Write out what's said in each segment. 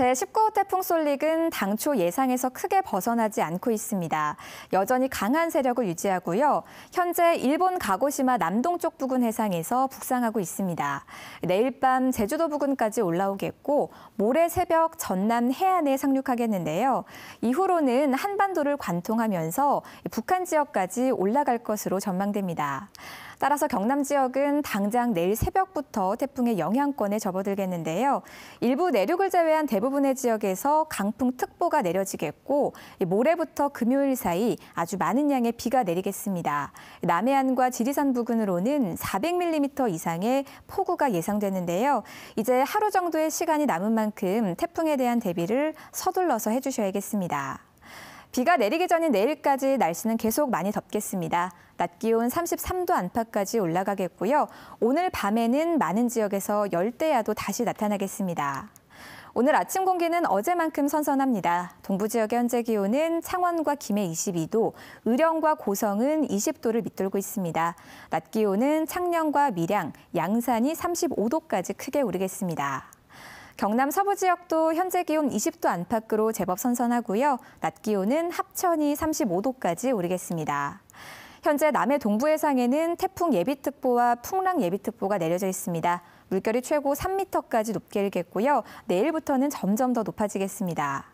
제19호 태풍 솔릭은 당초 예상에서 크게 벗어나지 않고 있습니다. 여전히 강한 세력을 유지하고요. 현재 일본 가고시마 남동쪽 부근 해상에서 북상하고 있습니다. 내일 밤 제주도 부근까지 올라오겠고 모레 새벽 전남 해안에 상륙하겠는데요. 이후로는 한반도를 관통하면서 북한 지역까지 올라갈 것으로 전망됩니다. 따라서 경남 지역은 당장 내일 새벽부터 태풍의 영향권에 접어들겠는데요. 일부 내륙을 제외한 대부분의 지역에서 강풍특보가 내려지겠고 모레부터 금요일 사이 아주 많은 양의 비가 내리겠습니다. 남해안과 지리산 부근으로는 400mm 이상의 폭우가 예상되는데요. 이제 하루 정도의 시간이 남은 만큼 태풍에 대한 대비를 서둘러서 해주셔야겠습니다. 비가 내리기 전인 내일까지 날씨는 계속 많이 덥겠습니다. 낮 기온 33도 안팎까지 올라가겠고요. 오늘 밤에는 많은 지역에서 열대야도 다시 나타나겠습니다. 오늘 아침 공기는 어제만큼 선선합니다. 동부 지역 현재 기온은 창원과 김해 22도, 의령과 고성은 20도를 밑돌고 있습니다. 낮 기온은 창녕과 밀양, 양산이 35도까지 크게 오르겠습니다. 경남 서부 지역도 현재 기온 20도 안팎으로 제법 선선하고요. 낮 기온은 합천이 35도까지 오르겠습니다. 현재 남해 동부 해상에는 태풍 예비특보와 풍랑 예비특보가 내려져 있습니다. 물결이 최고 3m까지 높게 일겠고요. 내일부터는 점점 더 높아지겠습니다.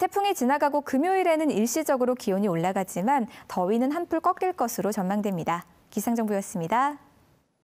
태풍이 지나가고 금요일에는 일시적으로 기온이 올라가지만 더위는 한풀 꺾일 것으로 전망됩니다. 기상정보였습니다.